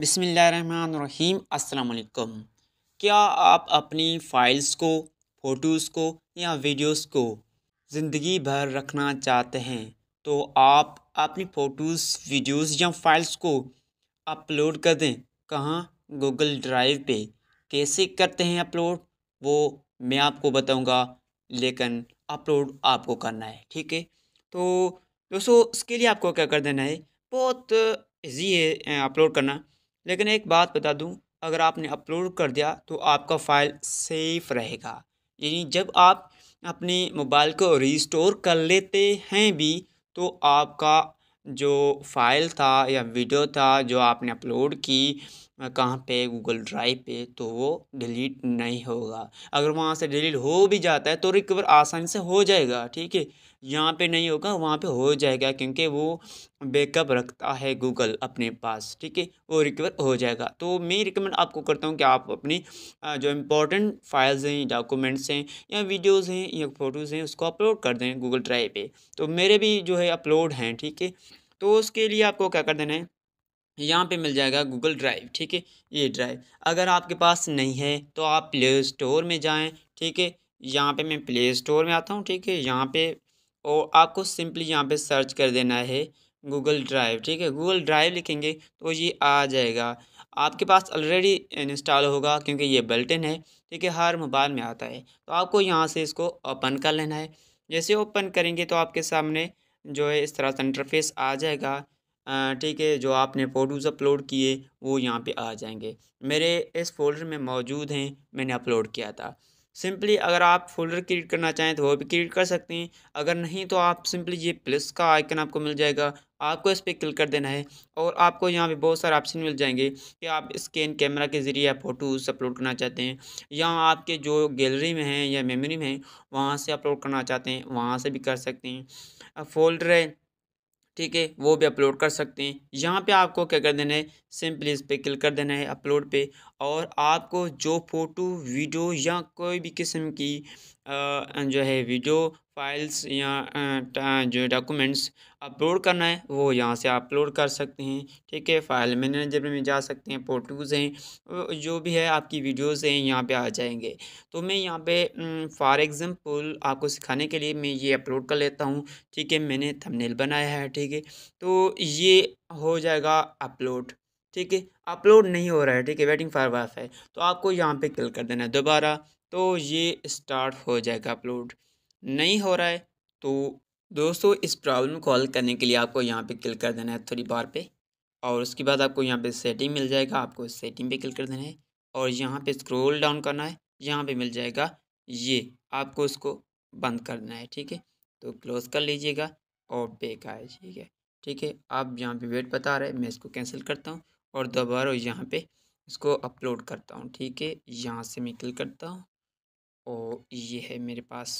बिसमीम अल्लाम क्या आप अपनी फ़ाइल्स को फ़ोटोज़ को या वीडियोस को ज़िंदगी भर रखना चाहते हैं तो आप अपनी फ़ोटोज़ वीडियोस या फ़ाइल्स को अपलोड कर दें कहाँ गूगल ड्राइव पे कैसे करते हैं अपलोड वो मैं आपको बताऊंगा लेकिन अपलोड आपको करना है ठीक है तो दोस्तों इसके लिए आपको क्या कर देना है बहुत ईजी है अपलोड करना लेकिन एक बात बता दूं अगर आपने अपलोड कर दिया तो आपका फ़ाइल सेफ रहेगा यानी जब आप अपने मोबाइल को रिस्टोर कर लेते हैं भी तो आपका जो फाइल था या वीडियो था जो आपने अपलोड की कहाँ पे गूगल ड्राइव पे तो वो डिलीट नहीं होगा अगर वहाँ से डिलीट हो भी जाता है तो रिकवर आसानी से हो जाएगा ठीक है यहाँ पे नहीं होगा वहाँ पे हो जाएगा क्योंकि वो बैकअप रखता है गूगल अपने पास ठीक है वो रिकवर हो जाएगा तो मैं रिकमेंड आपको करता हूँ कि आप अपनी जो इम्पोर्टेंट फाइल्स हैं डॉक्यूमेंट्स हैं या वीडियोज़ हैं या फ़ोटोज़ हैं उसको अपलोड कर दें गूगल ड्राइव पर तो मेरे भी जो है अपलोड हैं ठीक है तो उसके लिए आपको क्या कर देना है यहाँ पे मिल जाएगा गूगल ड्राइव ठीक है ये ड्राइव अगर आपके पास नहीं है तो आप प्ले स्टोर में जाएं ठीक है यहाँ पे मैं प्ले स्टोर में आता हूँ ठीक है यहाँ पे और आपको सिंपली यहाँ पे सर्च कर देना है गूगल ड्राइव ठीक है गूगल ड्राइव लिखेंगे तो ये आ जाएगा आपके पास ऑलरेडी इंस्टॉल होगा क्योंकि ये बल्टन है ठीक है हर मोबाइल में आता है तो आपको यहाँ से इसको ओपन कर लेना है जैसे ओपन करेंगे तो आपके सामने जो है इस तरह से इंटरफेस आ जाएगा ठीक है जो आपने फ़ोटोज़ अपलोड किए वो यहाँ पे आ जाएंगे मेरे इस फोल्डर में मौजूद हैं मैंने अपलोड किया था सिंपली अगर आप फोल्डर क्रिएट करना चाहें तो वो भी क्रिएट कर सकते हैं अगर नहीं तो आप सिंपली ये प्लस का आइकन आपको मिल जाएगा आपको इस पर क्लिक कर देना है और आपको यहाँ पे बहुत सारे ऑप्शन मिल जाएंगे कि आप स्कैन कैमरा के ज़रिए आप फ़ोटोज़ अपलोड करना चाहते हैं या आपके जो गैलरी में हैं या मेमोरी में हैं वहाँ से अपलोड करना चाहते हैं वहाँ से भी कर सकते हैं फोल्डर है ठीक है वो भी अपलोड कर सकते हैं यहाँ पे आपको क्या कर देना है सिंपली इस पर क्लिक कर देना है अपलोड पे और आपको जो फ़ोटो वीडियो या कोई भी किस्म की आ, जो है वीडियो फाइल्स या जो डॉक्यूमेंट्स अपलोड करना है वो यहाँ से अपलोड कर सकते हैं ठीक है फाइल मैनेजर में जा सकते हैं फोटोज़ हैं जो भी है आपकी वीडियोस हैं यहाँ पे आ जाएंगे तो मैं यहाँ पे फॉर एग्ज़ाम्पल आपको सिखाने के लिए मैं ये अपलोड कर लेता हूँ ठीक है मैंने थंबनेल बनाया है ठीक है तो ये हो जाएगा अपलोड ठीक है अपलोड नहीं हो रहा है ठीक है वेटिंग फॉर है तो आपको यहाँ पर क्लिक कर देना है दोबारा तो ये स्टार्ट हो जाएगा अपलोड नहीं हो रहा है तो दोस्तों इस प्रॉब्लम को हल करने के लिए आपको यहाँ पे क्लिक कर देना है थोड़ी बार पे और उसके बाद आपको यहाँ पे सेटिंग मिल जाएगा आपको सेटिंग पे क्लिक कर देना है और यहाँ पे स्क्रॉल डाउन करना है यहाँ पे मिल जाएगा ये आपको उसको बंद कर देना है ठीक है तो क्लोज़ कर लीजिएगा और बैक ठीक है ठीक है आप यहाँ पर वेट बता रहे हैं मैं इसको कैंसिल करता हूँ और दोबारा यहाँ पर इसको अपलोड करता हूँ ठीक है यहाँ से मैं क्लिक करता हूँ और ये है मेरे पास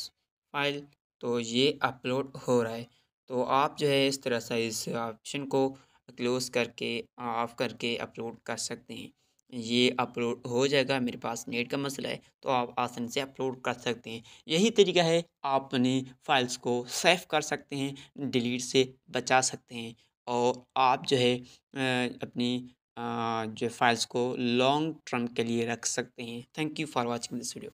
फाइल तो ये अपलोड हो रहा है तो आप जो है इस तरह से इस ऑप्शन को क्लोज़ करके ऑफ़ करके अपलोड कर सकते हैं ये अपलोड हो जाएगा मेरे पास नेट का मसला है तो आप आसानी से अपलोड कर सकते हैं यही तरीका है आप अपने फाइल्स को सेव कर सकते हैं डिलीट से बचा सकते हैं और आप जो है अपनी जो फाइल्स को लॉन्ग टर्म के लिए रख सकते हैं thank you for watching this video